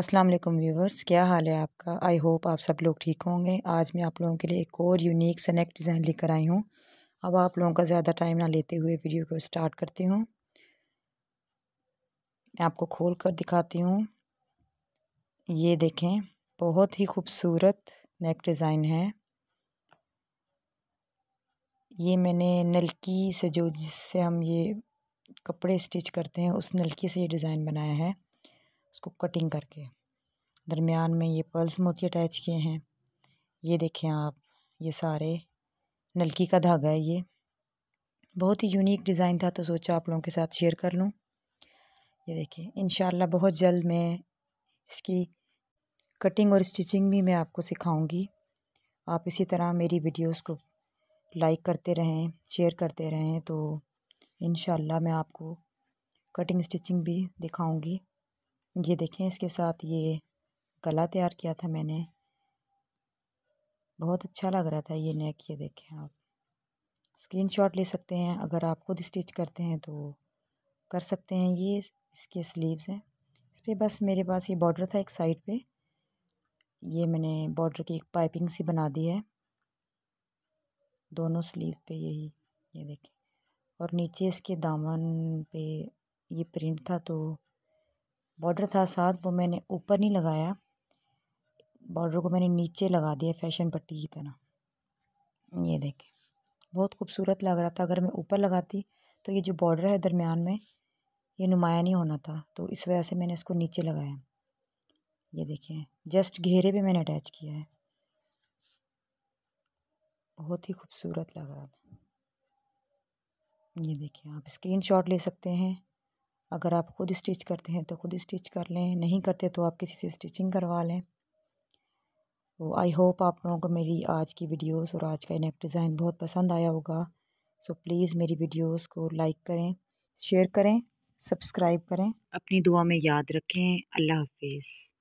अस्सलाम वालेकुम व्यूवर्स क्या हाल है आपका आई होप आप सब लोग ठीक होंगे आज मैं आप लोगों के लिए एक और यूनिक सनेक डिज़ाइन लेकर आई हूँ अब आप लोगों का ज़्यादा टाइम ना लेते हुए वीडियो को स्टार्ट करती हूँ मैं आपको खोल कर दिखाती हूँ ये देखें बहुत ही खूबसूरत नेक डिज़ाइन है ये मैंने नलकी से जो जिससे हम ये कपड़े स्टिच करते हैं उस नलकी से ये डिज़ाइन बनाया है उसको कटिंग करके दरमियान में ये पर्ल्स मोती अटैच किए हैं ये देखें आप ये सारे नलकी का धागा है ये बहुत ही यूनिक डिज़ाइन था तो सोचा आप लोगों के साथ शेयर कर लूँ ये देखिए इन बहुत जल्द मैं इसकी कटिंग और स्टिचिंग भी मैं आपको सिखाऊंगी आप इसी तरह मेरी वीडियोस को लाइक करते रहें शेयर करते रहें तो इन मैं आपको कटिंग स्टिचिंग भी दिखाऊंगी ये देखें इसके साथ ये गला तैयार किया था मैंने बहुत अच्छा लग रहा था ये नेक ये देखें आप स्क्रीनशॉट ले सकते हैं अगर आप खुद स्टिच करते हैं तो कर सकते हैं ये इसके स्लीव्स हैं इस पर बस मेरे पास ये बॉर्डर था एक साइड पे ये मैंने बॉर्डर की एक पाइपिंग सी बना दी है दोनों स्लीव पे यही ये देखें और नीचे इसके दामन पे ये प्रिंट था तो बॉर्डर था साथ वो मैंने ऊपर नहीं लगाया बॉर्डर को मैंने नीचे लगा दिया फैशन पट्टी की तरह ये देखें बहुत खूबसूरत लग रहा था अगर मैं ऊपर लगाती तो ये जो बॉर्डर है दरमियान में ये नुमाया नहीं होना था तो इस वजह से मैंने इसको नीचे लगाया ये देखिए जस्ट घेरे पे मैंने अटैच किया है बहुत ही खूबसूरत लग रहा था ये देखिए आप स्क्रीनशॉट ले सकते हैं अगर आप खुद स्टिच करते हैं तो खुद स्टिच कर लें नहीं करते तो आप किसी से स्टिचिंग करवा लें तो आई होप आप लोगों को मेरी आज की वीडियोस और आज का नेक डिज़ाइन बहुत पसंद आया होगा सो प्लीज़ मेरी वीडियोस को लाइक करें शेयर करें सब्सक्राइब करें अपनी दुआ में याद रखें अल्लाह हाफिज़